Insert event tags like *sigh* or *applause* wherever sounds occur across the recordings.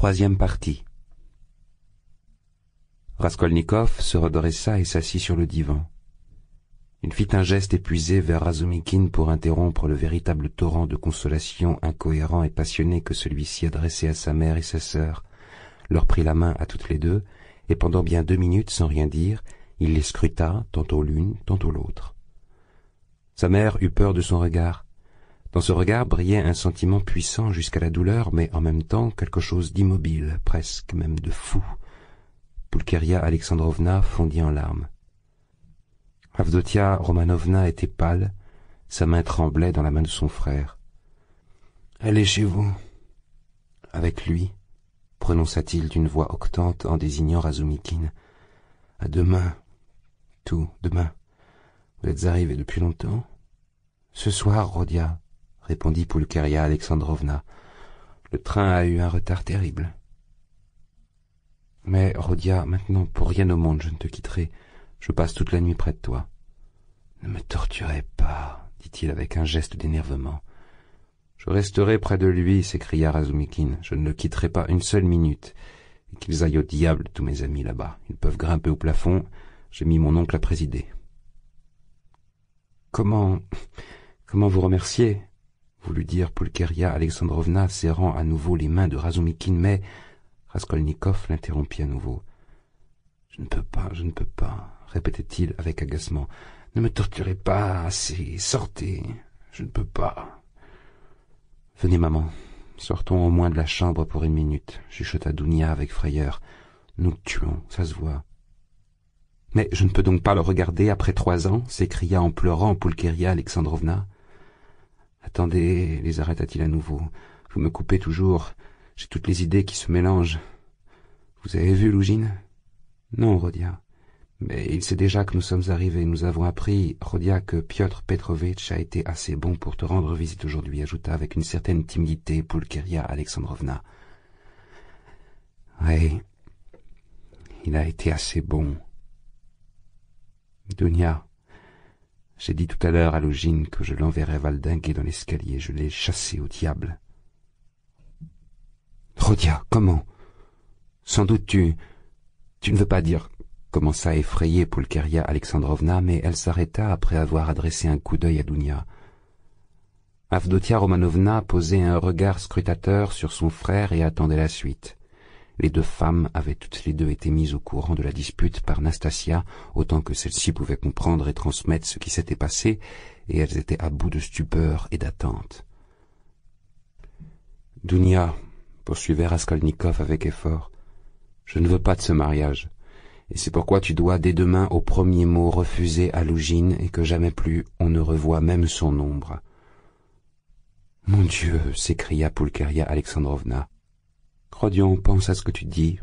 Troisième partie. Raskolnikov se redressa et s'assit sur le divan. Il fit un geste épuisé vers Razumikin pour interrompre le véritable torrent de consolation incohérent et passionné que celui-ci adressait à sa mère et sa sœur, leur prit la main à toutes les deux, et pendant bien deux minutes, sans rien dire, il les scruta, tantôt l'une, tantôt l'autre. Sa mère eut peur de son regard. Dans ce regard brillait un sentiment puissant jusqu'à la douleur, mais en même temps quelque chose d'immobile, presque même de fou. Pulkeria Alexandrovna fondit en larmes. Avdotia Romanovna était pâle, sa main tremblait dans la main de son frère. Allez chez vous. Avec lui, prononça-t-il d'une voix octante en désignant Razumikine. À demain. Tout, demain. Vous êtes arrivé depuis longtemps Ce soir, Rodia, répondit Poulkaria Alexandrovna. Le train a eu un retard terrible. Mais, Rodia, maintenant, pour rien au monde, je ne te quitterai. Je passe toute la nuit près de toi. Ne me torturez pas, dit-il avec un geste d'énervement. Je resterai près de lui, s'écria Razumikin. Je ne le quitterai pas une seule minute. Et qu'ils aillent au diable, tous mes amis là-bas. Ils peuvent grimper au plafond. J'ai mis mon oncle à présider. Comment. comment vous remercier voulut dire Poulkeria Alexandrovna, serrant à nouveau les mains de Razumikin, mais Raskolnikov l'interrompit à nouveau. Je ne peux pas, je ne peux pas, répétait-il avec agacement. Ne me torturez pas assez, sortez, je ne peux pas. Venez, maman, sortons au moins de la chambre pour une minute, chuchota Dounia avec frayeur. Nous tuons, ça se voit. Mais je ne peux donc pas le regarder après trois ans, s'écria en pleurant Poulkeria Alexandrovna. Attendez, les arrêta-t-il à nouveau. Vous me coupez toujours. J'ai toutes les idées qui se mélangent. Vous avez vu Lougine Non, Rodia. Mais il sait déjà que nous sommes arrivés. Nous avons appris, Rodia, que Piotr Petrovitch a été assez bon pour te rendre visite aujourd'hui, ajouta avec une certaine timidité Poulkeria Alexandrovna. Oui, il a été assez bon. Dunia, j'ai dit tout à l'heure à Logine que je l'enverrais valdinguer dans l'escalier. Je l'ai chassé au diable. Rodia, comment Sans doute tu... Tu ne veux pas dire... commença effrayée Pulcheria Alexandrovna, mais elle s'arrêta après avoir adressé un coup d'œil à Dounia. Avdotia Romanovna posait un regard scrutateur sur son frère et attendait la suite. Les deux femmes avaient toutes les deux été mises au courant de la dispute par Nastasia, autant que celle-ci pouvait comprendre et transmettre ce qui s'était passé, et elles étaient à bout de stupeur et d'attente. Dounia, poursuivait Raskolnikov avec effort, je ne veux pas de ce mariage, et c'est pourquoi tu dois dès demain au premier mot refuser à Lougine et que jamais plus on ne revoit même son ombre. Mon Dieu s'écria Poulkeria Alexandrovna. Crodion, pense à ce que tu dis,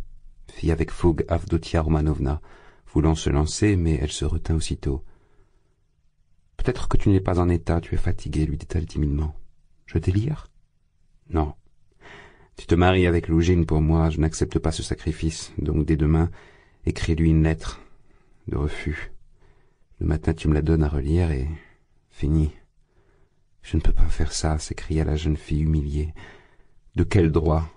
fit avec fougue Avdotia Romanovna, voulant se lancer, mais elle se retint aussitôt. Peut-être que tu n'es pas en état, tu es fatigué, lui dit-elle timidement. Je délire Non. Tu te maries avec Lougine pour moi, je n'accepte pas ce sacrifice, donc dès demain, écris-lui une lettre de refus. Le matin, tu me la donnes à relire et... Fini. Je ne peux pas faire ça, s'écria la jeune fille humiliée. De quel droit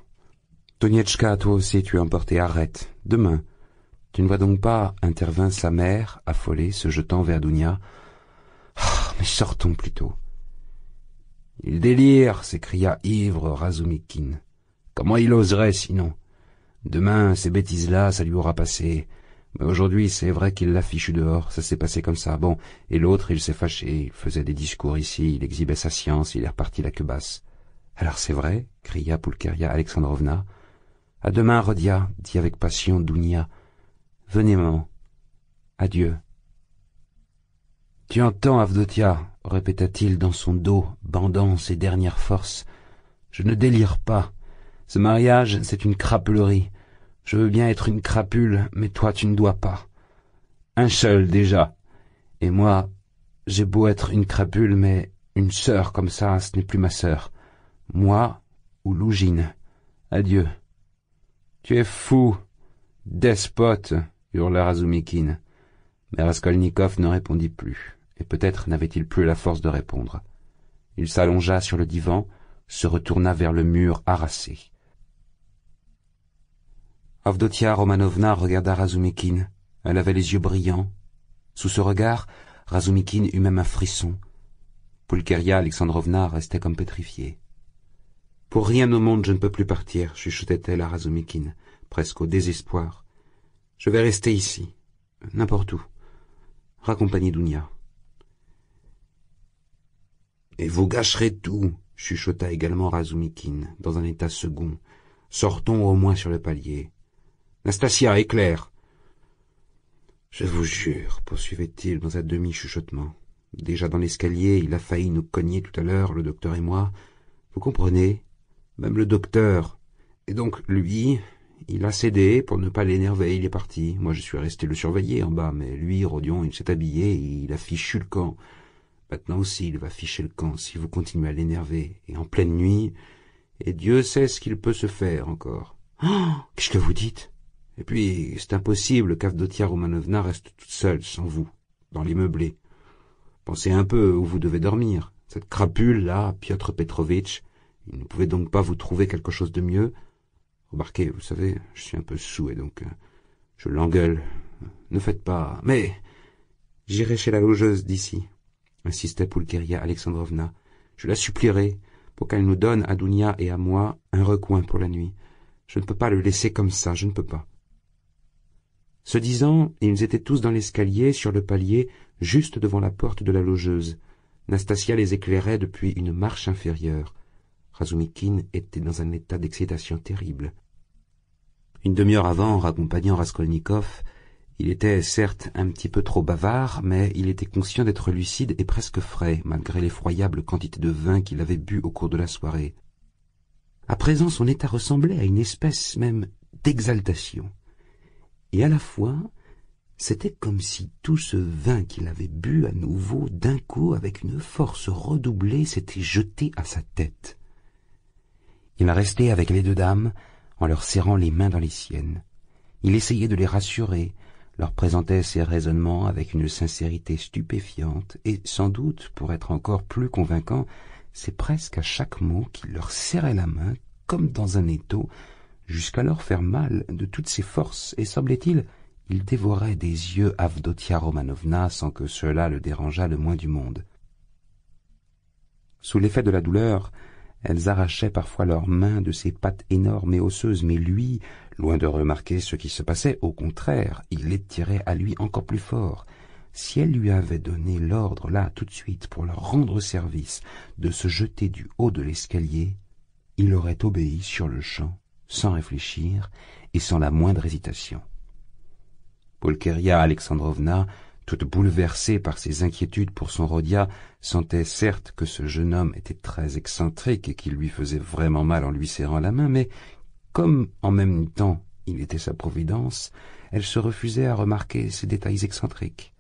Tonietchka, toi aussi, tu es emporté, arrête, demain. Tu ne vois donc pas, intervint sa mère, affolée, se jetant vers Dounia. Ah, mais sortons plutôt. Il délire, s'écria ivre Razumikine. « Comment il oserait sinon Demain, ces bêtises-là, ça lui aura passé. Mais aujourd'hui, c'est vrai qu'il l'a fichu dehors, ça s'est passé comme ça. Bon, et l'autre, il s'est fâché, il faisait des discours ici, il exhibait sa science, il est reparti la queue basse. Alors c'est vrai cria Pulkeria Alexandrovna. À demain, Rodia, dit avec passion Dounia. Venez, maman. Adieu. Tu entends, Avdotia, répéta-t-il dans son dos, bandant ses dernières forces. Je ne délire pas. Ce mariage, c'est une crapulerie. Je veux bien être une crapule, mais toi, tu ne dois pas. Un seul, déjà. Et moi, j'ai beau être une crapule, mais une sœur comme ça, ce n'est plus ma sœur. Moi ou Lougine. Adieu. Tu es fou, despote, hurla Razumikin, Mais Raskolnikov ne répondit plus, et peut-être n'avait-il plus la force de répondre. Il s'allongea sur le divan, se retourna vers le mur harassé. Avdotia Romanovna regarda Razumikin, Elle avait les yeux brillants. Sous ce regard, Razumikin eut même un frisson. Pulkeria Alexandrovna restait comme pétrifiée. Pour rien au monde je ne peux plus partir, chuchotait-elle à Razoumikine, presque au désespoir. Je vais rester ici, n'importe où, raccompagnée d'Ounia. Et vous gâcherez tout, chuchota également Razoumikine, dans un état second. Sortons au moins sur le palier. Nastasia, éclaire. Je vous jure, poursuivait-il dans un demi-chuchotement. Déjà dans l'escalier, il a failli nous cogner tout à l'heure, le docteur et moi. Vous comprenez même le docteur. Et donc, lui, il a cédé pour ne pas l'énerver, il est parti. Moi, je suis resté le surveiller en bas, mais lui, Rodion, il s'est habillé, il a fichu le camp. Maintenant aussi, il va ficher le camp si vous continuez à l'énerver, et en pleine nuit, et Dieu sait ce qu'il peut se faire encore. *gasps* Qu'est-ce que vous dites Et puis, c'est impossible, qu'Avdotia Romanovna reste toute seule, sans vous, dans l'immeublé. Pensez un peu où vous devez dormir. Cette crapule-là, Piotr Petrovitch, il ne pouvait donc pas vous trouver quelque chose de mieux. Remarquez, vous savez, je suis un peu saoul et donc euh, je l'engueule. Ne faites pas. Mais j'irai chez la logeuse d'ici, insistait Poulkeria Alexandrovna. Je la supplierai pour qu'elle nous donne à Dounia et à moi un recoin pour la nuit. Je ne peux pas le laisser comme ça, je ne peux pas. Ce disant, ils étaient tous dans l'escalier, sur le palier, juste devant la porte de la logeuse. Nastasia les éclairait depuis une marche inférieure. Razumikin était dans un état d'excitation terrible. Une demi-heure avant, en raccompagnant Raskolnikov, il était certes un petit peu trop bavard, mais il était conscient d'être lucide et presque frais, malgré l'effroyable quantité de vin qu'il avait bu au cours de la soirée. À présent, son état ressemblait à une espèce même d'exaltation. Et à la fois, c'était comme si tout ce vin qu'il avait bu à nouveau, d'un coup, avec une force redoublée, s'était jeté à sa tête. Il restait avec les deux dames en leur serrant les mains dans les siennes. Il essayait de les rassurer, leur présentait ses raisonnements avec une sincérité stupéfiante, et sans doute, pour être encore plus convaincant, c'est presque à chaque mot qu'il leur serrait la main comme dans un étau, jusqu'alors faire mal de toutes ses forces, et semblait-il, il dévorait des yeux Avdotia Romanovna sans que cela le dérangeât le moins du monde. Sous l'effet de la douleur, elles arrachaient parfois leurs mains de ses pattes énormes et osseuses, mais lui, loin de remarquer ce qui se passait, au contraire, il les tirait à lui encore plus fort. Si elle lui avait donné l'ordre là tout de suite pour leur rendre service de se jeter du haut de l'escalier, il aurait obéi sur le champ, sans réfléchir et sans la moindre hésitation. Polkeria Alexandrovna toute bouleversée par ses inquiétudes pour son Rodia, sentait certes que ce jeune homme était très excentrique et qu'il lui faisait vraiment mal en lui serrant la main, mais comme en même temps il était sa providence, elle se refusait à remarquer ces détails excentriques.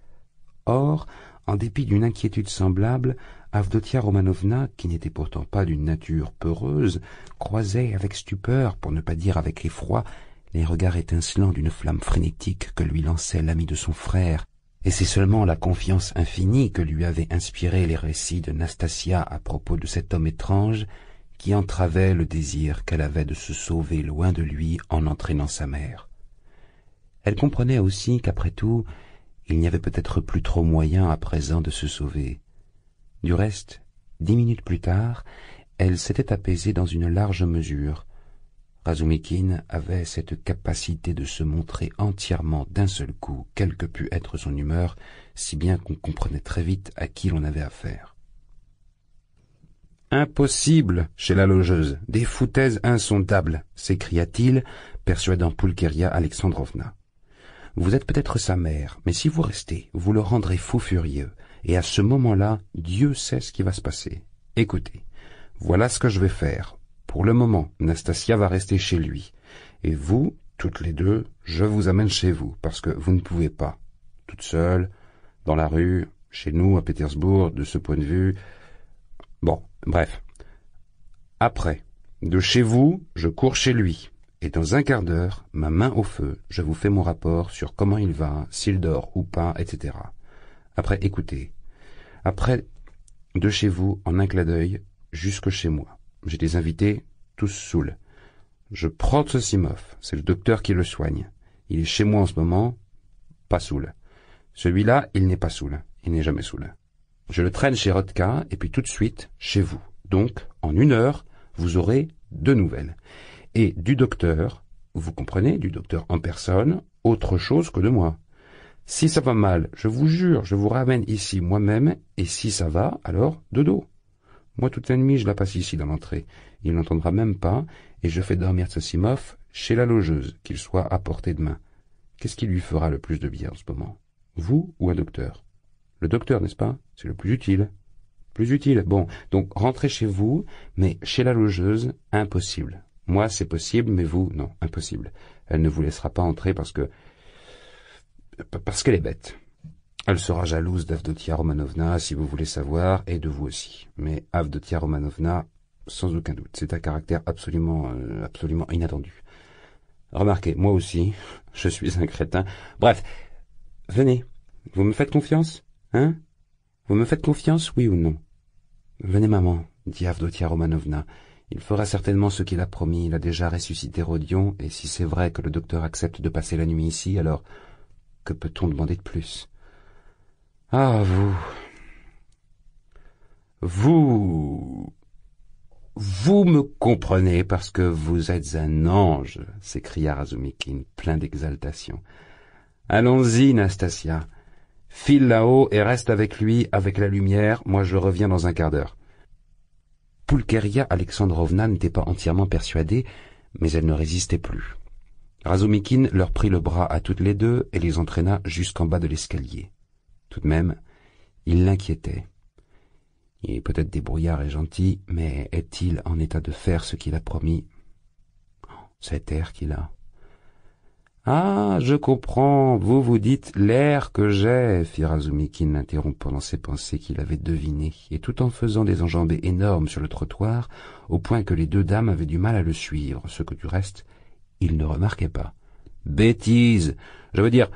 Or, en dépit d'une inquiétude semblable, Avdotia Romanovna, qui n'était pourtant pas d'une nature peureuse, croisait avec stupeur, pour ne pas dire avec effroi, les regards étincelants d'une flamme frénétique que lui lançait l'ami de son frère, et c'est seulement la confiance infinie que lui avaient inspiré les récits de Nastasia à propos de cet homme étrange qui entravait le désir qu'elle avait de se sauver loin de lui en entraînant sa mère. Elle comprenait aussi qu'après tout, il n'y avait peut-être plus trop moyen à présent de se sauver. Du reste, dix minutes plus tard, elle s'était apaisée dans une large mesure, Razumikin avait cette capacité de se montrer entièrement d'un seul coup, quelle que pût être son humeur, si bien qu'on comprenait très vite à qui l'on avait affaire. Impossible chez la logeuse, des foutaises insondables, s'écria-t-il, persuadant Pulcheria Alexandrovna. Vous êtes peut-être sa mère, mais si vous restez, vous le rendrez fou furieux, et à ce moment-là, Dieu sait ce qui va se passer. Écoutez, voilà ce que je vais faire. Pour le moment, Nastasia va rester chez lui. Et vous, toutes les deux, je vous amène chez vous, parce que vous ne pouvez pas, toute seule, dans la rue, chez nous, à Pétersbourg, de ce point de vue. Bon, bref. Après, de chez vous, je cours chez lui. Et dans un quart d'heure, ma main au feu, je vous fais mon rapport sur comment il va, s'il dort ou pas, etc. Après, écoutez. Après, de chez vous, en un clin d'œil, jusque chez moi. J'ai des invités, tous saouls. Je prends ce Simov, c'est le docteur qui le soigne. Il est chez moi en ce moment, pas saoul. Celui-là, il n'est pas saoul, il n'est jamais saoul. Je le traîne chez Rodka et puis tout de suite chez vous. Donc, en une heure, vous aurez deux nouvelles. Et du docteur, vous comprenez, du docteur en personne, autre chose que de moi. Si ça va mal, je vous jure, je vous ramène ici moi-même, et si ça va, alors dodo. Moi, toute la nuit, je la passe ici dans l'entrée. Il n'entendra même pas, et je fais dormir Tsassimov chez la logeuse, qu'il soit à portée de main. Qu'est-ce qui lui fera le plus de bien en ce moment Vous ou un docteur Le docteur, n'est-ce pas C'est le plus utile. Plus utile. Bon, donc rentrez chez vous, mais chez la logeuse, impossible. Moi, c'est possible, mais vous, non, impossible. Elle ne vous laissera pas entrer parce que... parce qu'elle est bête. Elle sera jalouse d'Avdotia Romanovna, si vous voulez savoir, et de vous aussi. Mais Avdotia Romanovna, sans aucun doute, c'est un caractère absolument, euh, absolument inattendu. Remarquez, moi aussi, *laughs* je suis un crétin. Bref, venez. Vous me faites confiance Hein Vous me faites confiance, oui ou non Venez, maman, dit Avdotia Romanovna. Il fera certainement ce qu'il a promis. Il a déjà ressuscité Rodion, et si c'est vrai que le docteur accepte de passer la nuit ici, alors que peut-on demander de plus ah, vous. Vous. Vous me comprenez parce que vous êtes un ange, s'écria Razumikin, plein d'exaltation. Allons-y, Nastasia. File là-haut et reste avec lui, avec la lumière, moi je reviens dans un quart d'heure. Poulkeria Alexandrovna n'était pas entièrement persuadée, mais elle ne résistait plus. Razumikin leur prit le bras à toutes les deux et les entraîna jusqu'en bas de l'escalier. Tout de même, il l'inquiétait. Il est peut-être débrouillard et gentil, mais est-il en état de faire ce qu'il a promis Cet air qu'il a. Ah, je comprends, vous vous dites l'air que j'ai, fit Razumikin l'interrompt dans ses pensées qu'il avait devinées, et tout en faisant des enjambées énormes sur le trottoir, au point que les deux dames avaient du mal à le suivre, ce que du reste, il ne remarquait pas. Bêtise Je veux dire,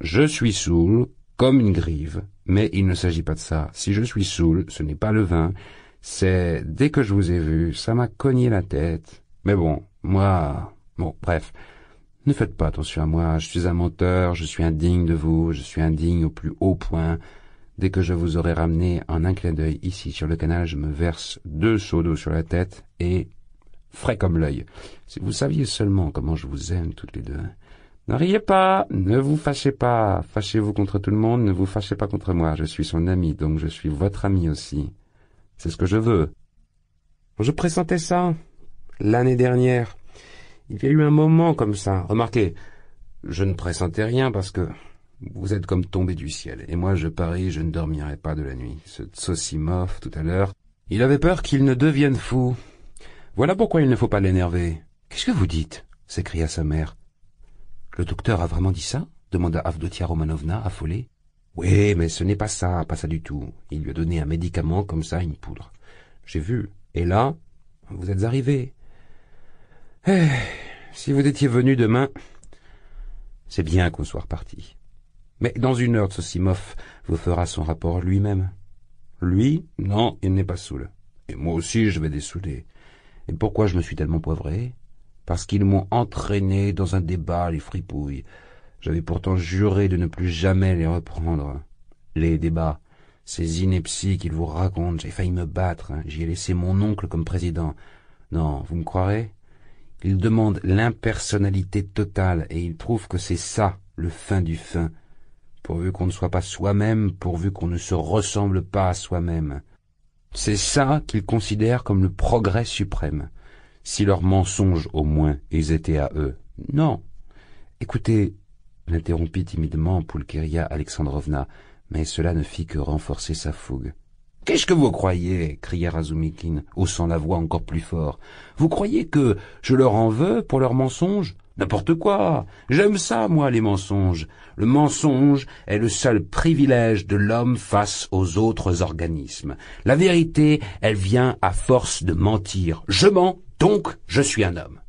je suis saoul, comme une grive, mais il ne s'agit pas de ça. Si je suis saoul, ce n'est pas le vin, c'est dès que je vous ai vu, ça m'a cogné la tête. Mais bon, moi... Bon, bref. Ne faites pas attention à moi, je suis un menteur, je suis indigne de vous, je suis indigne au plus haut point. Dès que je vous aurai ramené en un clin d'œil ici sur le canal, je me verse deux seaux d'eau sur la tête et frais comme l'œil. Si vous saviez seulement comment je vous aime toutes les deux. Hein. Ne riez pas, ne vous fâchez pas, fâchez-vous contre tout le monde, ne vous fâchez pas contre moi, je suis son ami, donc je suis votre ami aussi. C'est ce que je veux. Je pressentais ça l'année dernière. Il y a eu un moment comme ça. Remarquez, je ne pressentais rien parce que vous êtes comme tombé du ciel, et moi je parie, je ne dormirai pas de la nuit. Ce Tsosimov, tout à l'heure, il avait peur qu'il ne devienne fou. Voilà pourquoi il ne faut pas l'énerver. Qu'est-ce que vous dites s'écria sa mère. Le docteur a vraiment dit ça demanda Avdotia Romanovna, affolée. Oui, mais ce n'est pas ça, pas ça du tout. Il lui a donné un médicament comme ça, une poudre. J'ai vu. Et là, vous êtes arrivé. Eh, si vous étiez venu demain, c'est bien qu'on soit reparti. Mais dans une heure, Tsosimov vous fera son rapport lui-même. Lui, non, il n'est pas saoul. Et moi aussi, je vais désouler. Et pourquoi je me suis tellement poivré parce qu'ils m'ont entraîné dans un débat, les fripouilles. J'avais pourtant juré de ne plus jamais les reprendre. Les débats, ces inepties qu'ils vous racontent, j'ai failli me battre, hein. j'y ai laissé mon oncle comme président. Non, vous me croirez Ils demandent l'impersonnalité totale, et ils trouvent que c'est ça, le fin du fin. Pourvu qu'on ne soit pas soi-même, pourvu qu'on ne se ressemble pas à soi-même. C'est ça qu'ils considèrent comme le progrès suprême si leurs mensonges au moins ils étaient à eux. Non. Écoutez, l'interrompit timidement Poulkeria Alexandrovna, mais cela ne fit que renforcer sa fougue. Qu'est-ce que vous croyez cria Razumikin, haussant la voix encore plus fort. Vous croyez que je leur en veux pour leurs mensonges N'importe quoi. J'aime ça, moi, les mensonges. Le mensonge est le seul privilège de l'homme face aux autres organismes. La vérité, elle vient à force de mentir. Je mens donc, je suis un homme.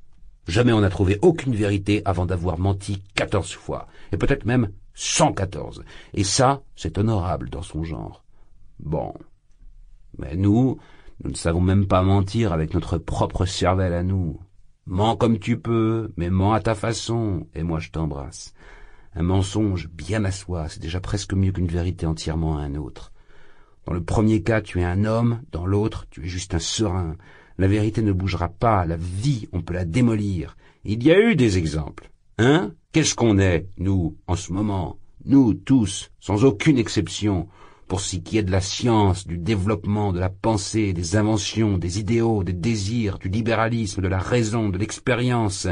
Jamais on n'a trouvé aucune vérité avant d'avoir menti quatorze fois, et peut-être même cent quatorze. Et ça, c'est honorable dans son genre. Bon. Mais nous, nous ne savons même pas mentir avec notre propre cervelle à nous. Mens comme tu peux, mais mens à ta façon, et moi je t'embrasse. Un mensonge bien à soi, c'est déjà presque mieux qu'une vérité entièrement à un autre. Dans le premier cas, tu es un homme, dans l'autre, tu es juste un serein. La vérité ne bougera pas, la vie, on peut la démolir. Il y a eu des exemples. Hein Qu'est-ce qu'on est, nous, en ce moment Nous tous, sans aucune exception, pour ce qui est de la science, du développement, de la pensée, des inventions, des idéaux, des désirs, du libéralisme, de la raison, de l'expérience,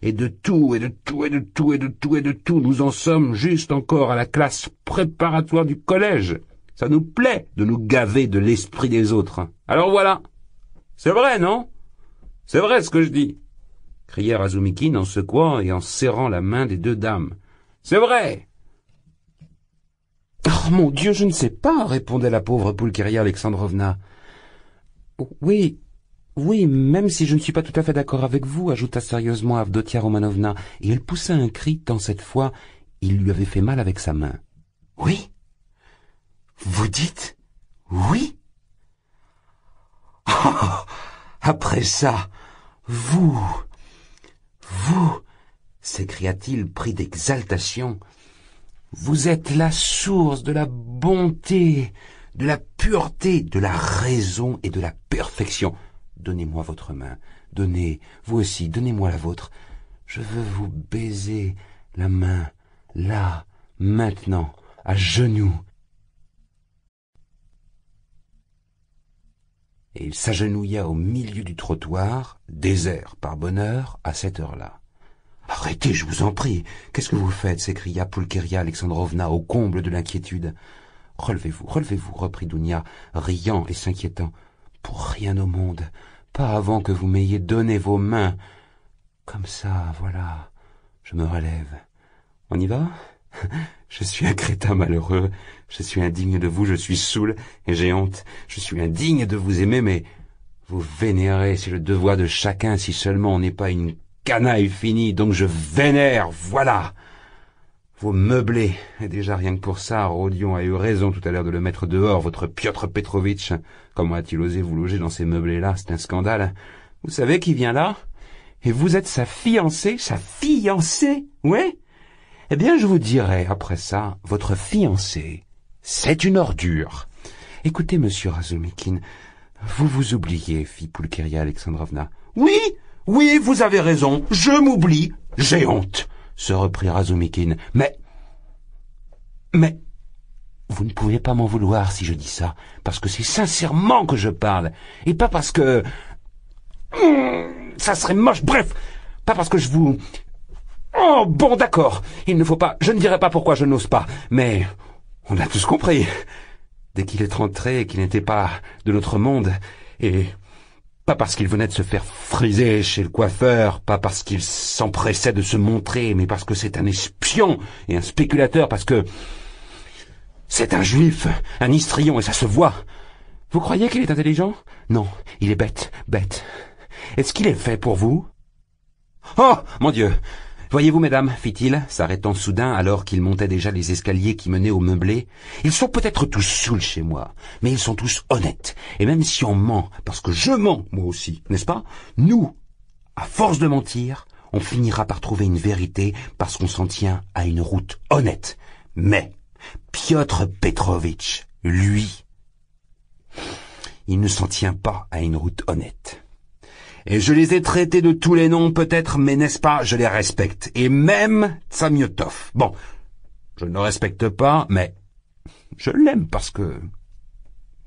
et de tout, et de tout, et de tout, et de tout, et de tout, nous en sommes juste encore à la classe préparatoire du collège. Ça nous plaît de nous gaver de l'esprit des autres. Alors voilà c'est vrai, non C'est vrai ce que je dis cria Razumikin en secouant et en serrant la main des deux dames. C'est vrai Oh mon Dieu, je ne sais pas, répondait la pauvre Poulkeria Alexandrovna. Oui, oui, même si je ne suis pas tout à fait d'accord avec vous, ajouta sérieusement Avdotia Romanovna, et elle poussa un cri tant cette fois il lui avait fait mal avec sa main. Oui Vous dites Oui Oh, après ça, vous, vous, s'écria-t-il pris d'exaltation, vous êtes la source de la bonté, de la pureté, de la raison et de la perfection. Donnez-moi votre main, donnez, vous aussi, donnez-moi la vôtre. Je veux vous baiser la main, là, maintenant, à genoux, et il s'agenouilla au milieu du trottoir, désert par bonheur, à cette heure-là. Arrêtez, je vous en prie. Qu'est-ce que vous faites s'écria Pulkeria Alexandrovna au comble de l'inquiétude. Relevez-vous, relevez-vous, reprit Dounia, riant et s'inquiétant. Pour rien au monde, pas avant que vous m'ayez donné vos mains. Comme ça, voilà. Je me relève. On y va *laughs* Je suis un crétin malheureux, je suis indigne de vous, je suis saoul et j'ai honte, je suis indigne de vous aimer, mais vous vénérez, c'est le devoir de chacun si seulement on n'est pas une canaille finie, donc je vénère, voilà. vos meublés. et déjà rien que pour ça, Rodion a eu raison tout à l'heure de le mettre dehors, votre Piotr Petrovitch. Comment a-t-il osé vous loger dans ces meublés-là C'est un scandale. Vous savez qui vient là Et vous êtes sa fiancée, sa fiancée Ouais eh bien, je vous dirai après ça, votre fiancé, c'est une ordure. Écoutez, monsieur Razumikin, vous vous oubliez, fit Pulcheria Alexandrovna. Oui, oui, vous avez raison, je m'oublie, j'ai honte, se reprit Razumikin. Mais, mais, vous ne pouvez pas m'en vouloir si je dis ça, parce que c'est sincèrement que je parle, et pas parce que... Hmm, ça serait moche, bref, pas parce que je vous... Oh, bon, d'accord. Il ne faut pas. Je ne dirai pas pourquoi je n'ose pas. Mais on a tous compris. Dès qu'il est rentré qu'il n'était pas de notre monde, et pas parce qu'il venait de se faire friser chez le coiffeur, pas parce qu'il s'empressait de se montrer, mais parce que c'est un espion et un spéculateur, parce que c'est un juif, un histrion, et ça se voit. Vous croyez qu'il est intelligent Non, il est bête, bête. Est-ce qu'il est fait pour vous Oh, mon Dieu Voyez-vous, mesdames, fit-il, s'arrêtant soudain alors qu'il montait déjà les escaliers qui menaient au meublé, ils sont peut-être tous saouls chez moi, mais ils sont tous honnêtes. Et même si on ment, parce que je mens, moi aussi, n'est-ce pas Nous, à force de mentir, on finira par trouver une vérité parce qu'on s'en tient à une route honnête. Mais Piotr Petrovitch, lui, il ne s'en tient pas à une route honnête. Et je les ai traités de tous les noms peut-être, mais n'est-ce pas, je les respecte. Et même Tsamiotov. Bon, je ne le respecte pas, mais je l'aime parce que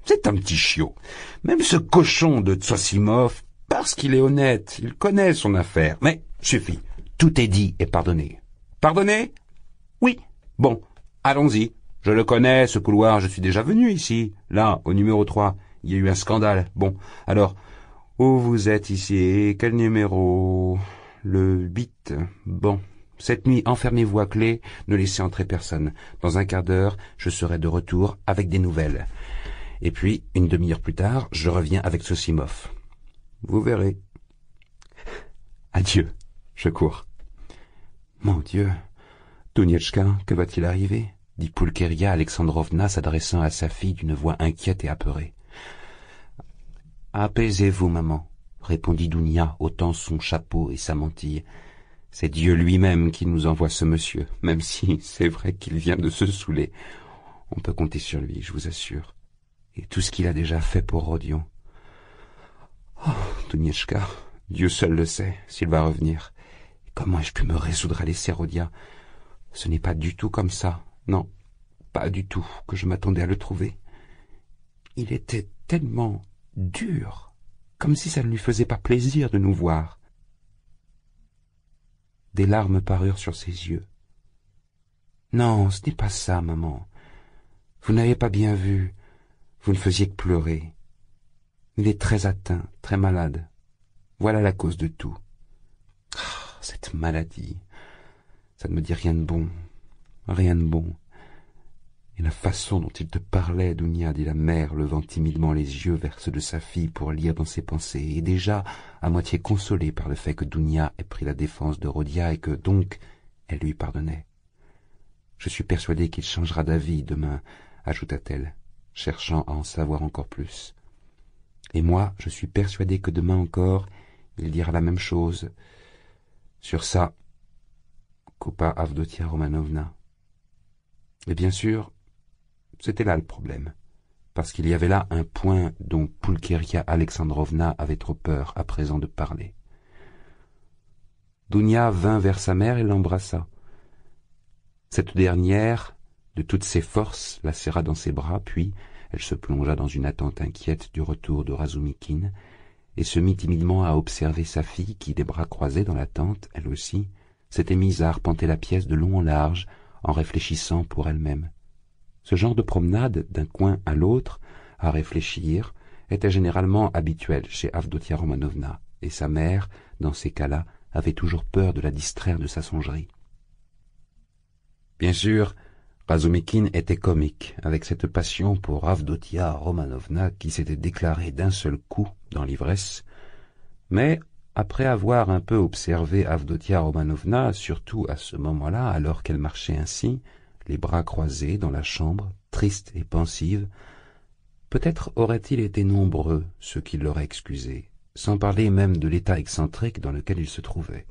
c'est un petit chiot. Même ce cochon de Tsossimov, parce qu'il est honnête, il connaît son affaire. Mais suffit, tout est dit et pardonné. Pardonné Oui. Bon, allons-y. Je le connais, ce couloir, je suis déjà venu ici. Là, au numéro 3, il y a eu un scandale. Bon, alors, où vous êtes ici quel numéro Le Bit Bon. Cette nuit, enfermez-vous à clé, ne laissez entrer personne. Dans un quart d'heure, je serai de retour avec des nouvelles. Et puis, une demi-heure plus tard, je reviens avec Sosimov. Vous verrez. Adieu. Je cours. Mon Dieu. tonietchka que va-t-il arriver dit Poulkeria Alexandrovna s'adressant à sa fille d'une voix inquiète et apeurée. Apaisez-vous, maman, répondit Dounia, ôtant son chapeau et sa mantille. C'est Dieu lui-même qui nous envoie ce monsieur, même si c'est vrai qu'il vient de se saouler. On peut compter sur lui, je vous assure. Et tout ce qu'il a déjà fait pour Rodion. Oh, Duniechka, Dieu seul le sait, s'il va revenir. Comment ai-je pu me résoudre à laisser Rodia Ce n'est pas du tout comme ça, non, pas du tout, que je m'attendais à le trouver. Il était tellement dur, comme si ça ne lui faisait pas plaisir de nous voir. Des larmes parurent sur ses yeux. Non, ce n'est pas ça, maman. Vous n'avez pas bien vu. Vous ne faisiez que pleurer. Il est très atteint, très malade. Voilà la cause de tout. Ah, cette maladie. Ça ne me dit rien de bon. Rien de bon et la façon dont il te parlait, Dounia, dit la mère, levant timidement les yeux vers ceux de sa fille pour lire dans ses pensées, et déjà à moitié consolée par le fait que Dounia ait pris la défense de Rodia et que donc elle lui pardonnait. Je suis persuadée qu'il changera d'avis demain, ajouta-t-elle, cherchant à en savoir encore plus. Et moi, je suis persuadée que demain encore, il dira la même chose. Sur ça, coupa Avdotia Romanovna. Et bien sûr, c'était là le problème, parce qu'il y avait là un point dont Pulcheria Alexandrovna avait trop peur à présent de parler. Dounia vint vers sa mère et l'embrassa. Cette dernière, de toutes ses forces, la serra dans ses bras, puis elle se plongea dans une attente inquiète du retour de Razoumikine et se mit timidement à observer sa fille qui, des bras croisés dans la tente, elle aussi, s'était mise à arpenter la pièce de long en large en réfléchissant pour elle-même. Ce genre de promenade d'un coin à l'autre, à réfléchir, était généralement habituel chez Avdotia Romanovna, et sa mère, dans ces cas-là, avait toujours peur de la distraire de sa songerie. Bien sûr, Razumikin était comique, avec cette passion pour Avdotia Romanovna qui s'était déclarée d'un seul coup dans l'ivresse, mais après avoir un peu observé Avdotia Romanovna, surtout à ce moment-là, alors qu'elle marchait ainsi, les bras croisés dans la chambre, triste et pensive, peut-être auraient-ils été nombreux ceux qui l'auraient excusé, sans parler même de l'état excentrique dans lequel il se trouvait.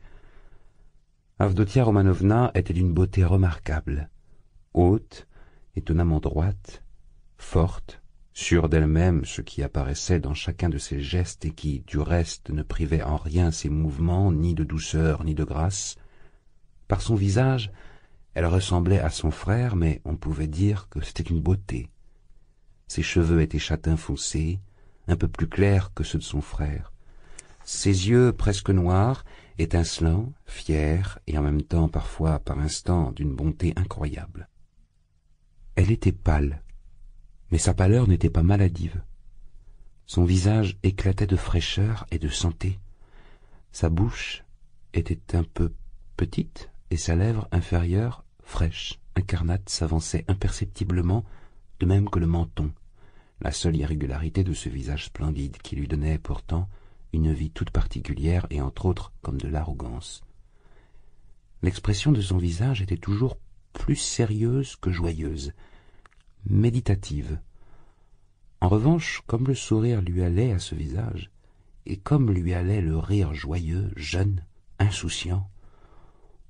Avdotia Romanovna était d'une beauté remarquable, haute, étonnamment droite, forte, sûre d'elle-même, ce qui apparaissait dans chacun de ses gestes et qui, du reste, ne privait en rien ses mouvements ni de douceur ni de grâce, par son visage elle ressemblait à son frère, mais on pouvait dire que c'était une beauté. Ses cheveux étaient châtains foncés, un peu plus clairs que ceux de son frère. Ses yeux, presque noirs, étincelants, fiers, et en même temps parfois par instants d'une bonté incroyable. Elle était pâle, mais sa pâleur n'était pas maladive. Son visage éclatait de fraîcheur et de santé. Sa bouche était un peu petite et sa lèvre inférieure fraîche, incarnate s'avançait imperceptiblement, de même que le menton, la seule irrégularité de ce visage splendide qui lui donnait pourtant une vie toute particulière et entre autres comme de l'arrogance. L'expression de son visage était toujours plus sérieuse que joyeuse, méditative. En revanche, comme le sourire lui allait à ce visage, et comme lui allait le rire joyeux, jeune, insouciant,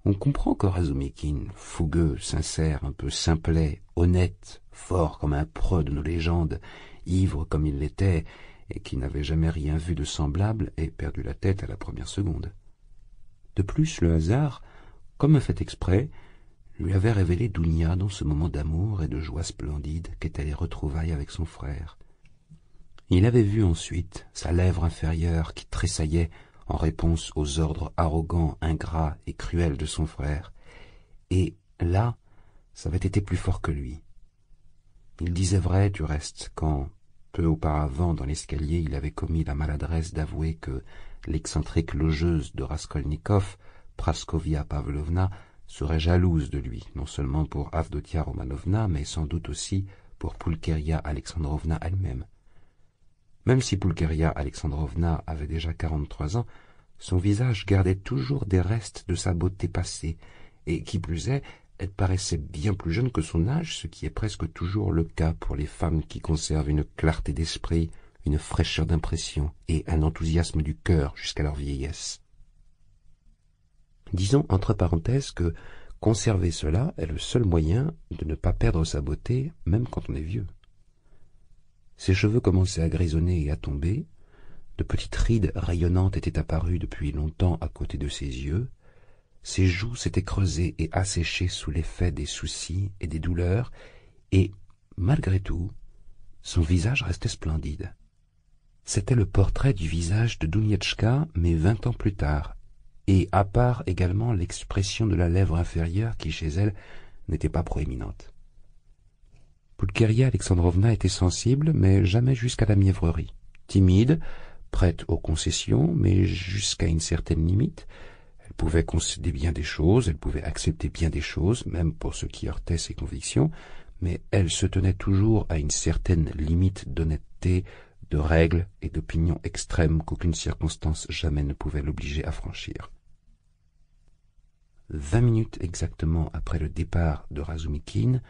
on comprend qu'Orazumikin, fougueux, sincère, un peu simplet, honnête, fort comme un preux de nos légendes, ivre comme il l'était, et qui n'avait jamais rien vu de semblable, ait perdu la tête à la première seconde. De plus, le hasard, comme fait exprès, lui avait révélé Dounia dans ce moment d'amour et de joie splendide qu'étaient les retrouvailles avec son frère. Il avait vu ensuite sa lèvre inférieure qui tressaillait en réponse aux ordres arrogants, ingrats et cruels de son frère. Et là, ça avait été plus fort que lui. Il disait vrai, du reste, quand, peu auparavant, dans l'escalier, il avait commis la maladresse d'avouer que l'excentrique logeuse de Raskolnikov, Praskovia Pavlovna, serait jalouse de lui, non seulement pour Avdotia Romanovna, mais sans doute aussi pour Pulkeria Alexandrovna elle-même. Même si Pulcheria Alexandrovna avait déjà quarante-trois ans, son visage gardait toujours des restes de sa beauté passée, et qui plus est, elle paraissait bien plus jeune que son âge, ce qui est presque toujours le cas pour les femmes qui conservent une clarté d'esprit, une fraîcheur d'impression et un enthousiasme du cœur jusqu'à leur vieillesse. Disons entre parenthèses que conserver cela est le seul moyen de ne pas perdre sa beauté, même quand on est vieux. Ses cheveux commençaient à grisonner et à tomber, de petites rides rayonnantes étaient apparues depuis longtemps à côté de ses yeux, ses joues s'étaient creusées et asséchées sous l'effet des soucis et des douleurs, et, malgré tout, son visage restait splendide. C'était le portrait du visage de Dounietchka, mais vingt ans plus tard, et à part également l'expression de la lèvre inférieure qui, chez elle, n'était pas proéminente. Alexandrovna était sensible, mais jamais jusqu'à la mièvrerie. Timide, prête aux concessions, mais jusqu'à une certaine limite, elle pouvait concéder bien des choses, elle pouvait accepter bien des choses, même pour ce qui heurtait ses convictions, mais elle se tenait toujours à une certaine limite d'honnêteté, de règles et d'opinions extrêmes qu'aucune circonstance jamais ne pouvait l'obliger à franchir. Vingt minutes exactement après le départ de Razumikine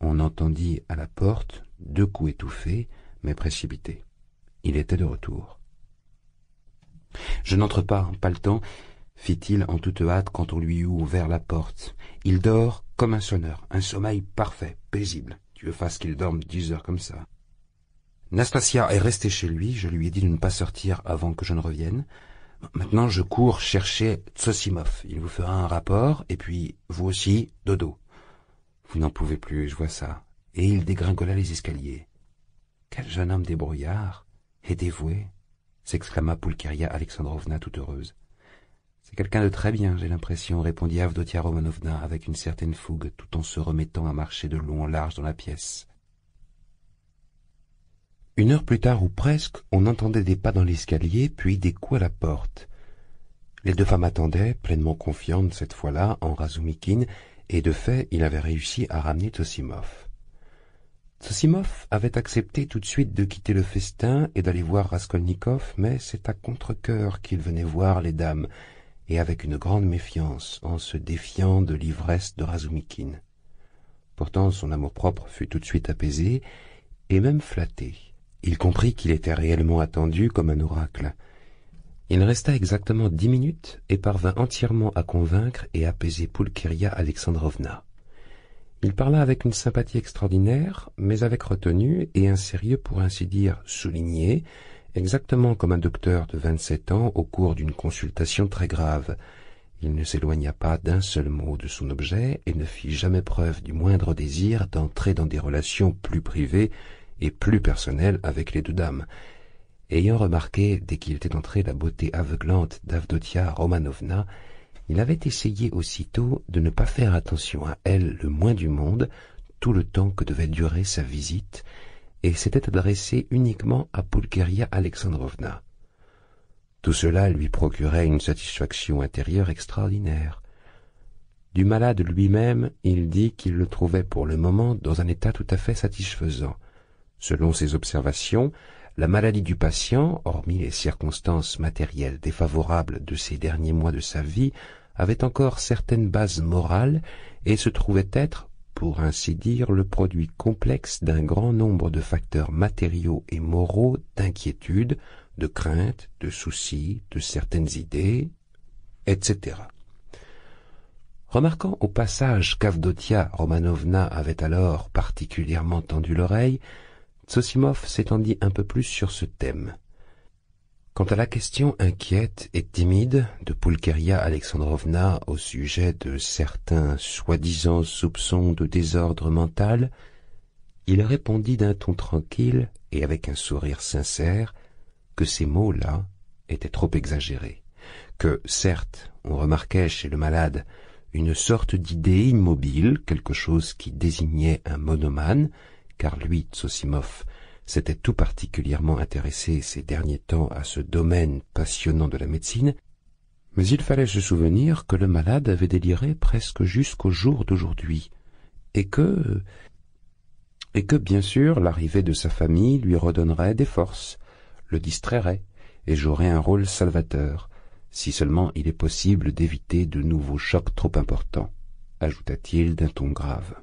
on entendit à la porte deux coups étouffés, mais précipités. Il était de retour. Je n'entre pas, pas le temps, fit-il en toute hâte quand on lui eut ouvert la porte. Il dort comme un sonneur, un sommeil parfait, paisible. Dieu fasse qu'il dorme dix heures comme ça. Nastasia est restée chez lui, je lui ai dit de ne pas sortir avant que je ne revienne. Maintenant, je cours chercher Tsosimov. Il vous fera un rapport, et puis, vous aussi, dodo. Vous n'en pouvez plus, je vois ça. Et il dégringola les escaliers. Quel jeune homme débrouillard et dévoué s'exclama Poulkeria Alexandrovna tout heureuse. C'est quelqu'un de très bien, j'ai l'impression, répondit Avdotia Romanovna avec une certaine fougue, tout en se remettant à marcher de long en large dans la pièce. Une heure plus tard, ou presque, on entendait des pas dans l'escalier, puis des coups à la porte. Les deux femmes attendaient, pleinement confiantes cette fois-là, en Razumikine, et de fait il avait réussi à ramener Tosimov. Tosimov avait accepté tout de suite de quitter le festin et d'aller voir Raskolnikov, mais c'est à contre qu'il venait voir les dames, et avec une grande méfiance, en se défiant de l'ivresse de Razoumikine. Pourtant son amour-propre fut tout de suite apaisé, et même flatté. Il comprit qu'il était réellement attendu comme un oracle, il resta exactement dix minutes et parvint entièrement à convaincre et apaiser Pulcheria Alexandrovna. Il parla avec une sympathie extraordinaire, mais avec retenue et un sérieux pour ainsi dire souligné, exactement comme un docteur de vingt-sept ans au cours d'une consultation très grave. Il ne s'éloigna pas d'un seul mot de son objet et ne fit jamais preuve du moindre désir d'entrer dans des relations plus privées et plus personnelles avec les deux dames, Ayant remarqué, dès qu'il était entré, la beauté aveuglante d'Avdotia Romanovna, il avait essayé aussitôt de ne pas faire attention à elle le moins du monde, tout le temps que devait durer sa visite, et s'était adressé uniquement à Pulcheria Alexandrovna. Tout cela lui procurait une satisfaction intérieure extraordinaire. Du malade lui-même, il dit qu'il le trouvait pour le moment dans un état tout à fait satisfaisant. Selon ses observations, la maladie du patient, hormis les circonstances matérielles défavorables de ces derniers mois de sa vie, avait encore certaines bases morales et se trouvait être, pour ainsi dire, le produit complexe d'un grand nombre de facteurs matériaux et moraux d'inquiétude, de crainte, de soucis, de certaines idées, etc. Remarquant au passage qu'Avdotia Romanovna avait alors particulièrement tendu l'oreille, s'étendit un peu plus sur ce thème. Quant à la question inquiète et timide de Poulkeria Alexandrovna au sujet de certains soi-disant soupçons de désordre mental, il répondit d'un ton tranquille et avec un sourire sincère que ces mots-là étaient trop exagérés, que, certes, on remarquait chez le malade une sorte d'idée immobile, quelque chose qui désignait un monomane, car lui, Tsosimov, s'était tout particulièrement intéressé ces derniers temps à ce domaine passionnant de la médecine, mais il fallait se souvenir que le malade avait déliré presque jusqu'au jour d'aujourd'hui, et que et que bien sûr l'arrivée de sa famille lui redonnerait des forces, le distrairait, et jouerait un rôle salvateur, si seulement il est possible d'éviter de nouveaux chocs trop importants, ajouta-t-il d'un ton grave.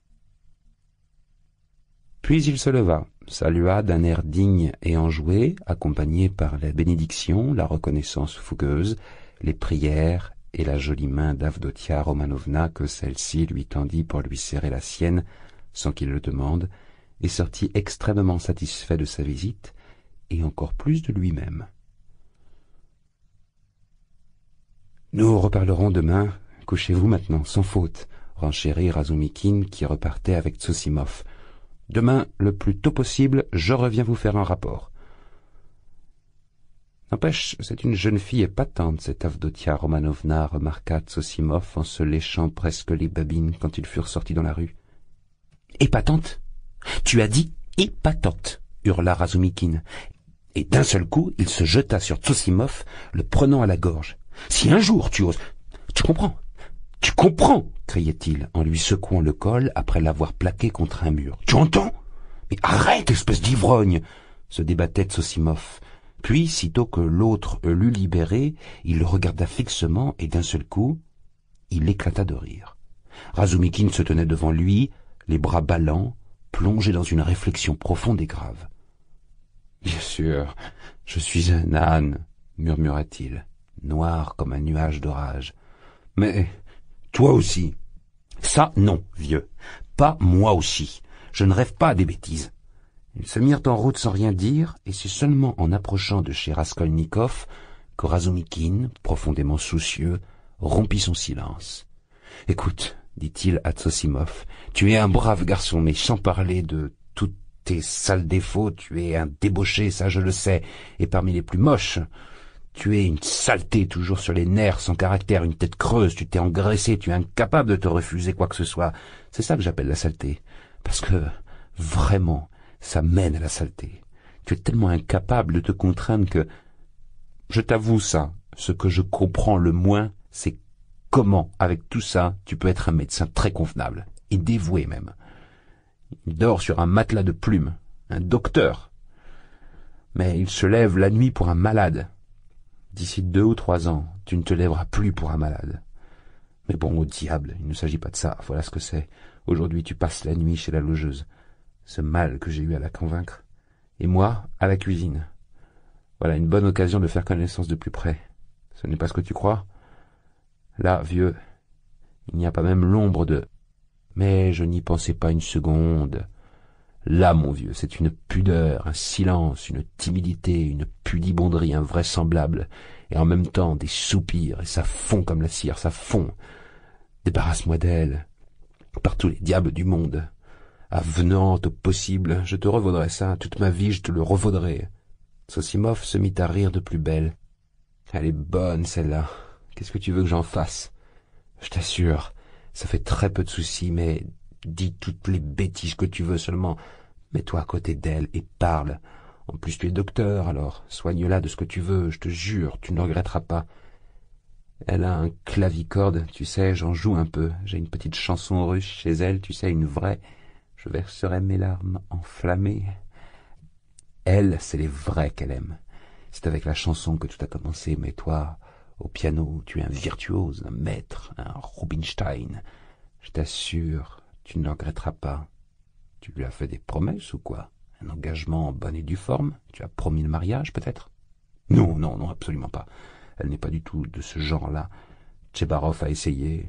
Puis il se leva, salua d'un air digne et enjoué, accompagné par la bénédiction, la reconnaissance fougueuse, les prières et la jolie main d'Avdotia Romanovna que celle-ci lui tendit pour lui serrer la sienne sans qu'il le demande, et sortit extrêmement satisfait de sa visite et encore plus de lui-même. Nous reparlerons demain. Couchez-vous maintenant, sans faute, renchérit Razumikine qui repartait avec Tsosimov, Demain, le plus tôt possible, je reviens vous faire un rapport. N'empêche, c'est une jeune fille épatante, cette Avdotia Romanovna, remarqua Tsossimov en se léchant presque les babines quand ils furent sortis dans la rue. Épatante Tu as dit épatante hurla Razumikine. Et d'un seul coup, il se jeta sur Tsossimov, le prenant à la gorge. Si un jour tu oses... Tu comprends tu comprends criait-il en lui secouant le col après l'avoir plaqué contre un mur. Tu entends Mais arrête, espèce d'ivrogne se débattait Sosimov. Puis, sitôt que l'autre e l'eut libéré, il le regarda fixement et d'un seul coup, il éclata de rire. Razumikin se tenait devant lui, les bras ballants, plongé dans une réflexion profonde et grave. Bien sûr, je suis un âne, murmura-t-il, noir comme un nuage d'orage. Mais toi aussi. Ça, non, vieux. Pas moi aussi. Je ne rêve pas des bêtises. Ils se mirent en route sans rien dire, et c'est seulement en approchant de chez Raskolnikov que profondément soucieux, rompit son silence. Écoute, dit-il à Tsosimov, « tu es un brave garçon, mais sans parler de toutes tes sales défauts, tu es un débauché, ça je le sais, et parmi les plus moches. Tu es une saleté toujours sur les nerfs, sans caractère, une tête creuse, tu t'es engraissé, tu es incapable de te refuser quoi que ce soit. C'est ça que j'appelle la saleté. Parce que, vraiment, ça mène à la saleté. Tu es tellement incapable de te contraindre que... Je t'avoue ça, ce que je comprends le moins, c'est comment, avec tout ça, tu peux être un médecin très convenable, et dévoué même. Il dort sur un matelas de plumes, un docteur. Mais il se lève la nuit pour un malade, D'ici deux ou trois ans, tu ne te lèveras plus pour un malade. Mais bon, au diable, il ne s'agit pas de ça, voilà ce que c'est. Aujourd'hui tu passes la nuit chez la logeuse. Ce mal que j'ai eu à la convaincre. Et moi, à la cuisine. Voilà une bonne occasion de faire connaissance de plus près. Ce n'est pas ce que tu crois Là, vieux, il n'y a pas même l'ombre de... Mais je n'y pensais pas une seconde. Là, mon vieux, c'est une pudeur, un silence, une timidité, une pudibonderie invraisemblable, et en même temps des soupirs, et ça fond comme la cire, ça fond. Débarrasse-moi d'elle, par tous les diables du monde. Avenante au possible, je te revaudrai ça, toute ma vie je te le revaudrai. Sosimov se mit à rire de plus belle. Elle est bonne, celle-là. Qu'est-ce que tu veux que j'en fasse Je t'assure, ça fait très peu de soucis, mais Dis toutes les bêtises que tu veux seulement. Mets-toi à côté d'elle et parle. En plus, tu es docteur, alors soigne-la de ce que tu veux, je te jure, tu ne regretteras pas. Elle a un clavicorde, tu sais, j'en joue un peu. J'ai une petite chanson russe chez elle, tu sais, une vraie. Je verserai mes larmes enflammées. Elle, c'est les vrais qu'elle aime. C'est avec la chanson que tout a commencé, mais toi, au piano, tu es un virtuose, un maître, un Rubinstein. Je t'assure, tu ne le regretteras pas. Tu lui as fait des promesses ou quoi Un engagement en bonne et due forme Tu as promis le mariage, peut-être Non, non, non, absolument pas. Elle n'est pas du tout de ce genre-là. Tchebarov a essayé.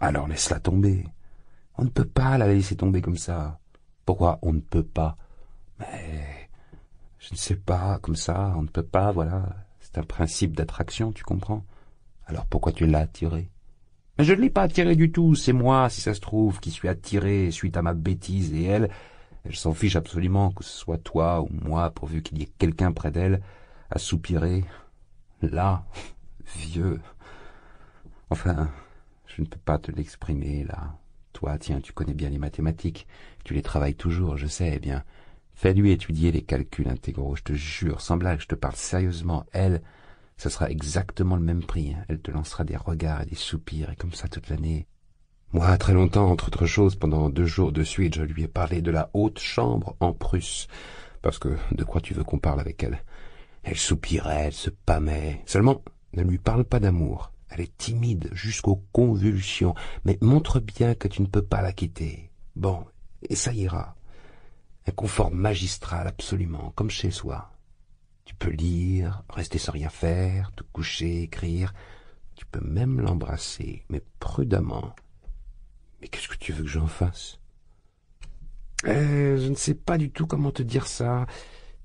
Alors laisse-la tomber. On ne peut pas la laisser tomber comme ça. Pourquoi on ne peut pas Mais je ne sais pas, comme ça, on ne peut pas, voilà. C'est un principe d'attraction, tu comprends Alors pourquoi tu l'as attirée je ne l'ai pas attiré du tout, c'est moi, si ça se trouve, qui suis attirée suite à ma bêtise, et elle, elle s'en fiche absolument que ce soit toi ou moi, pourvu qu'il y ait quelqu'un près d'elle, à soupirer. Là, *laughs* vieux. Enfin, je ne peux pas te l'exprimer, là. Toi, tiens, tu connais bien les mathématiques, tu les travailles toujours, je sais, eh bien. Fais-lui étudier les calculs intégraux, je te jure, blague, je te parle sérieusement, elle, ça sera exactement le même prix. Hein. Elle te lancera des regards et des soupirs, et comme ça toute l'année. Moi, très longtemps, entre autres choses, pendant deux jours de suite, je lui ai parlé de la haute chambre en Prusse, parce que de quoi tu veux qu'on parle avec elle Elle soupirait, elle se pâmait. Seulement, ne lui parle pas d'amour. Elle est timide jusqu'aux convulsions, mais montre bien que tu ne peux pas la quitter. Bon, et ça ira. Un confort magistral absolument, comme chez soi. Tu peux lire, rester sans rien faire, te coucher, écrire. Tu peux même l'embrasser, mais prudemment. Mais qu'est-ce que tu veux que j'en fasse eh, Je ne sais pas du tout comment te dire ça.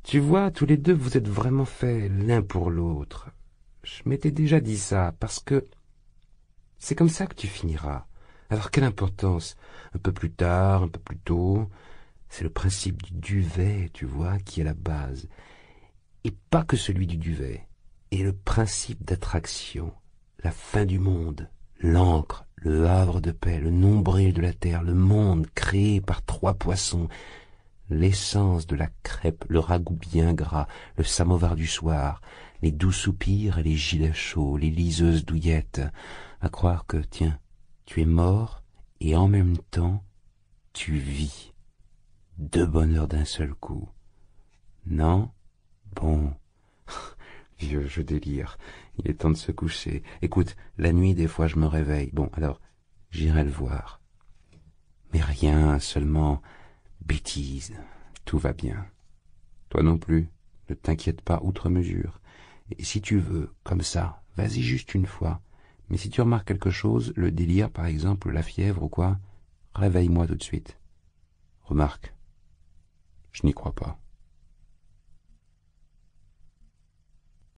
Tu vois, tous les deux, vous êtes vraiment faits l'un pour l'autre. Je m'étais déjà dit ça, parce que c'est comme ça que tu finiras. Alors quelle importance Un peu plus tard, un peu plus tôt. C'est le principe du duvet, tu vois, qui est la base pas que celui du duvet. Et le principe d'attraction, la fin du monde, l'encre, le havre de paix, le nombril de la terre, le monde créé par trois poissons, l'essence de la crêpe, le ragoût bien gras, le samovar du soir, les doux soupirs et les gilets chauds, les liseuses douillettes, à croire que, tiens, tu es mort et en même temps, tu vis. Deux bonheurs d'un seul coup. Non, Bon. *laughs* Vieux, je délire. Il est temps de se coucher. Écoute, la nuit, des fois, je me réveille. Bon, alors, j'irai le voir. Mais rien, seulement bêtise. Tout va bien. Toi non plus, ne t'inquiète pas outre mesure. Et si tu veux, comme ça, vas-y juste une fois. Mais si tu remarques quelque chose, le délire par exemple, la fièvre ou quoi, réveille-moi tout de suite. Remarque, je n'y crois pas.